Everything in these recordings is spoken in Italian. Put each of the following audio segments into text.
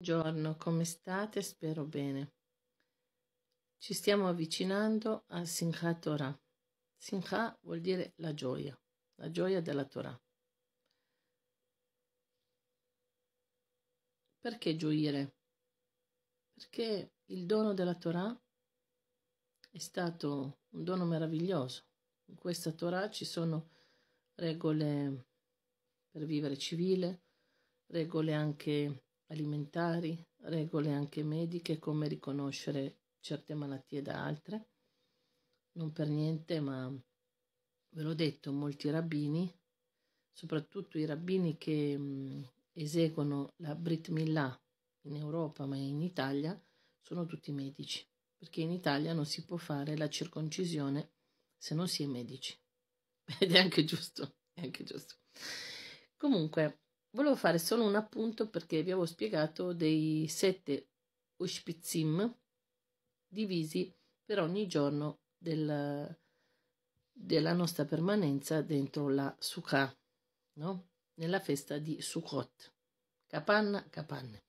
Buongiorno, come state? Spero bene. Ci stiamo avvicinando al Simchat Torah. Simchat vuol dire la gioia, la gioia della Torah. Perché gioire? Perché il dono della Torah è stato un dono meraviglioso. In questa Torah ci sono regole per vivere civile, regole anche alimentari, regole anche mediche, come riconoscere certe malattie da altre. Non per niente, ma ve l'ho detto, molti rabbini, soprattutto i rabbini che mh, eseguono la Brit Millah in Europa, ma in Italia, sono tutti medici, perché in Italia non si può fare la circoncisione se non si è medici. Ed è anche giusto, è anche giusto. Comunque, Volevo fare solo un appunto perché vi avevo spiegato dei sette Ushpitzim divisi per ogni giorno del, della nostra permanenza dentro la Sukkah, no? nella festa di Sukkot, capanna, capanne.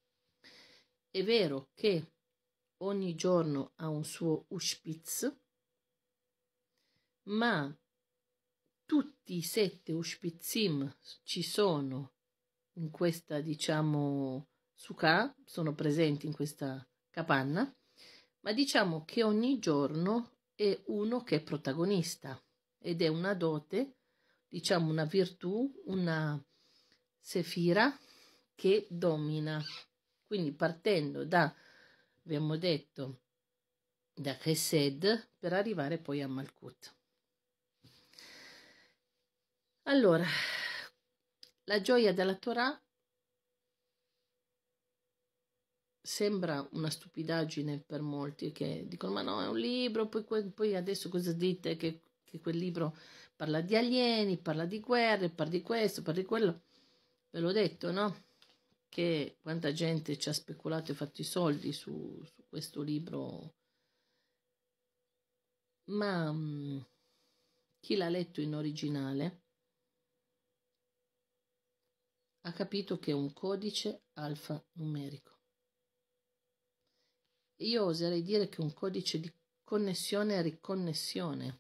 È vero che ogni giorno ha un suo Ushpitz, ma tutti i sette Ushpitzim ci sono in questa, diciamo, suka, sono presenti in questa capanna, ma diciamo che ogni giorno è uno che è protagonista ed è una dote, diciamo una virtù, una sefira che domina. Quindi partendo da, abbiamo detto, da Chesed per arrivare poi a Malkut. Allora, la gioia della Torah sembra una stupidaggine per molti che dicono ma no è un libro, poi, poi adesso cosa dite che, che quel libro parla di alieni, parla di guerre, parla di questo, parla di quello. Ve l'ho detto, no? Che quanta gente ci ha speculato e fatto i soldi su, su questo libro. Ma mm, chi l'ha letto in originale ha capito che è un codice alfanumerico. Io oserei dire che è un codice di connessione e riconnessione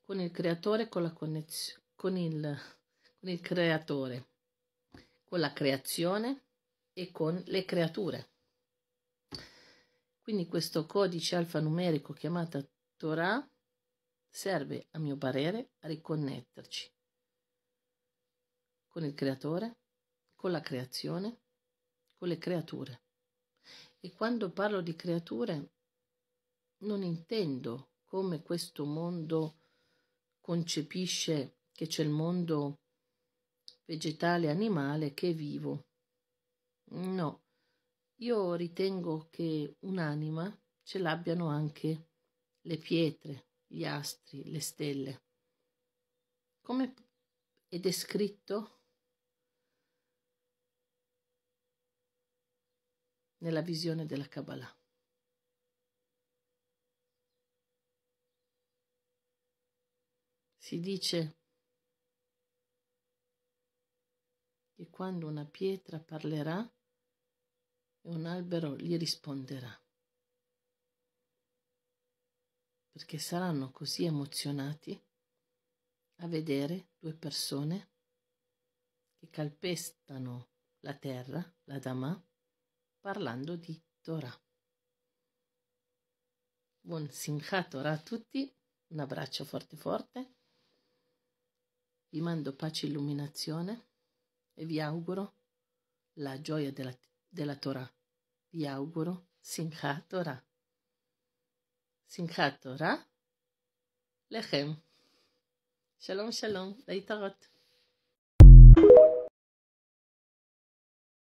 con il creatore, con la connessione, con il, con il creatore, con la creazione e con le creature. Quindi questo codice alfanumerico chiamato Torah serve, a mio parere, a riconnetterci con il creatore, con la creazione, con le creature. E quando parlo di creature non intendo come questo mondo concepisce che c'è il mondo vegetale animale che è vivo. No, io ritengo che un'anima ce l'abbiano anche le pietre, gli astri, le stelle. Come è descritto nella visione della Kabbalah. Si dice che quando una pietra parlerà e un albero gli risponderà, perché saranno così emozionati a vedere due persone che calpestano la terra, la Dama, parlando di Torah. Buon Simchat Torah a tutti, un abbraccio forte forte, vi mando pace e illuminazione e vi auguro la gioia della, della Torah. Vi auguro Simchat Torah. Simchat Torah, Lechem. Shalom Shalom, Leitarot.